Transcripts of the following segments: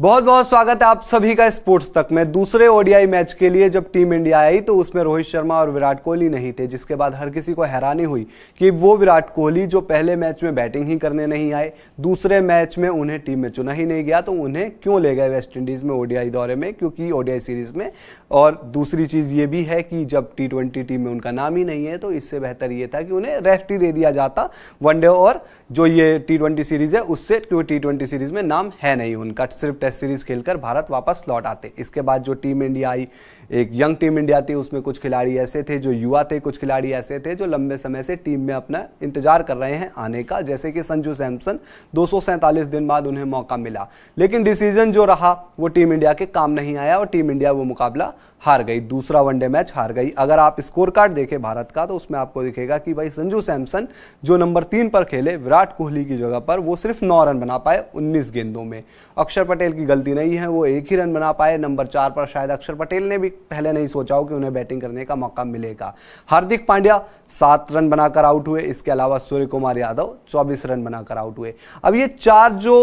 बहुत बहुत स्वागत है आप सभी का स्पोर्ट्स तक में दूसरे ओडीआई मैच के लिए जब टीम इंडिया आई तो उसमें रोहित शर्मा और विराट कोहली नहीं थे जिसके बाद हर किसी को हैरानी हुई कि वो विराट कोहली जो पहले मैच में बैटिंग ही करने नहीं आए दूसरे मैच में उन्हें टीम में चुना ही नहीं गया तो उन्हें क्यों ले गए वेस्ट इंडीज़ में ओडीआई दौरे में क्योंकि ओडीआई सीरीज़ में और दूसरी चीज़ ये भी है कि जब टी टीम में उनका नाम ही नहीं है तो इससे बेहतर ये था कि उन्हें रेस्ट ही दे दिया जाता वनडे और जो ये टी सीरीज़ है उससे क्योंकि टी सीरीज़ में नाम है नहीं उनका सिर्फ टेस्ट सीरीज खेलकर भारत वापस लौट आते इसके बाद जो टीम इंडिया आई एक यंग टीम इंडिया थी उसमें कुछ खिलाड़ी ऐसे थे जो युवा थे कुछ खिलाड़ी ऐसे थे जो लंबे समय से टीम में अपना इंतजार कर रहे हैं आने का जैसे कि संजू सैमसन दो दिन बाद उन्हें मौका मिला लेकिन डिसीजन जो रहा वो टीम इंडिया के काम नहीं आया और टीम इंडिया वो मुकाबला हार गई दूसरा वनडे मैच हार गई अगर आप स्कोर कार्ड देखें भारत का तो उसमें आपको दिखेगा कि भाई संजू सैमसन जो नंबर तीन पर खेले विराट कोहली की जगह पर वो सिर्फ नौ रन बना पाए 19 गेंदों में अक्षर पटेल की गलती नहीं है वो एक ही रन बना पाए नंबर चार पर शायद अक्षर पटेल ने भी पहले नहीं सोचा हो कि उन्हें बैटिंग करने का मौका मिलेगा हार्दिक पांड्या सात रन बनाकर आउट हुए इसके अलावा सूर्य कुमार यादव चौबीस रन बनाकर आउट हुए अब ये चार जो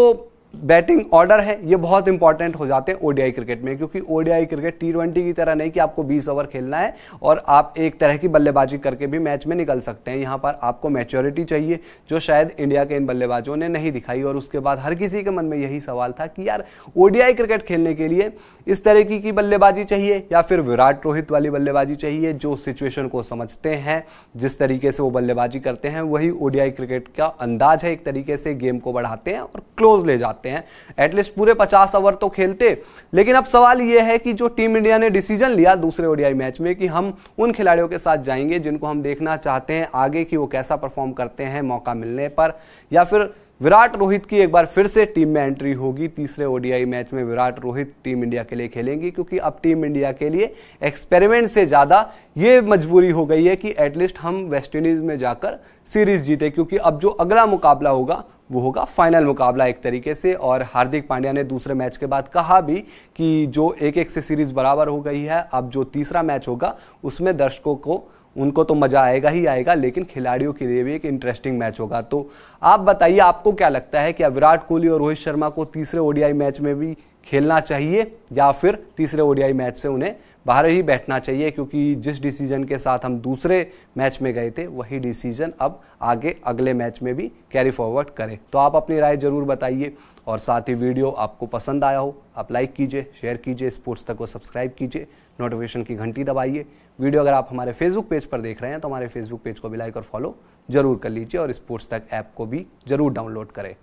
बैटिंग ऑर्डर है ये बहुत इंपॉर्टेंट हो जाते हैं ओडीआई क्रिकेट में क्योंकि ओडीआई क्रिकेट टी ट्वेंटी की तरह नहीं कि आपको 20 ओवर खेलना है और आप एक तरह की बल्लेबाजी करके भी मैच में निकल सकते हैं यहाँ पर आपको मैच्योरिटी चाहिए जो शायद इंडिया के इन बल्लेबाजों ने नहीं दिखाई और उसके बाद हर किसी के मन में यही सवाल था कि यार ओ क्रिकेट खेलने के लिए इस तरह की, की बल्लेबाजी चाहिए या फिर विराट रोहित वाली बल्लेबाजी चाहिए जो सिचुएशन को समझते हैं जिस तरीके से वो बल्लेबाजी करते हैं वही ओडीआई क्रिकेट का अंदाज है एक तरीके से गेम को बढ़ाते हैं और क्लोज ले जाते हैं सकते हैं एटलीस्ट पूरे पचास ओवर तो खेलते लेकिन अब सवाल यह है कि जो टीम इंडिया ने डिसीजन लिया दूसरे ओडीआई मैच में कि हम उन खिलाड़ियों के साथ जाएंगे जिनको हम देखना चाहते हैं आगे कि वो कैसा परफॉर्म करते हैं मौका मिलने पर या फिर विराट रोहित की एक बार फिर से टीम में एंट्री होगी तीसरे ओडीआई मैच में विराट रोहित टीम इंडिया के लिए खेलेंगी क्योंकि अब टीम इंडिया के लिए एक्सपेरिमेंट से ज़्यादा ये मजबूरी हो गई है कि एटलीस्ट हम वेस्ट इंडीज़ में जाकर सीरीज जीते क्योंकि अब जो अगला मुकाबला होगा वो होगा फाइनल मुकाबला एक तरीके से और हार्दिक पांड्या ने दूसरे मैच के बाद कहा भी कि जो एक एक से सीरीज बराबर हो गई है अब जो तीसरा मैच होगा उसमें दर्शकों को उनको तो मज़ा आएगा ही आएगा लेकिन खिलाड़ियों के लिए भी एक इंटरेस्टिंग मैच होगा तो आप बताइए आपको क्या लगता है अब विराट कोहली और रोहित शर्मा को तीसरे ओडीआई मैच में भी खेलना चाहिए या फिर तीसरे ओडीआई मैच से उन्हें बाहर ही बैठना चाहिए क्योंकि जिस डिसीजन के साथ हम दूसरे मैच में गए थे वही डिसीजन अब आगे अगले मैच में भी कैरी फॉरवर्ड करें तो आप अपनी राय ज़रूर बताइए और साथ ही वीडियो आपको पसंद आया हो आप लाइक कीजिए शेयर कीजिए स्पोर्ट्स तक को सब्सक्राइब कीजिए नोटिफिकेशन की घंटी दबाइए वीडियो अगर आप हमारे फेसबुक पेज पर देख रहे हैं तो हमारे फेसबुक पेज को भी लाइक और फॉलो जरूर कर लीजिए और स्पोर्ट्स तक ऐप को भी जरूर डाउनलोड करें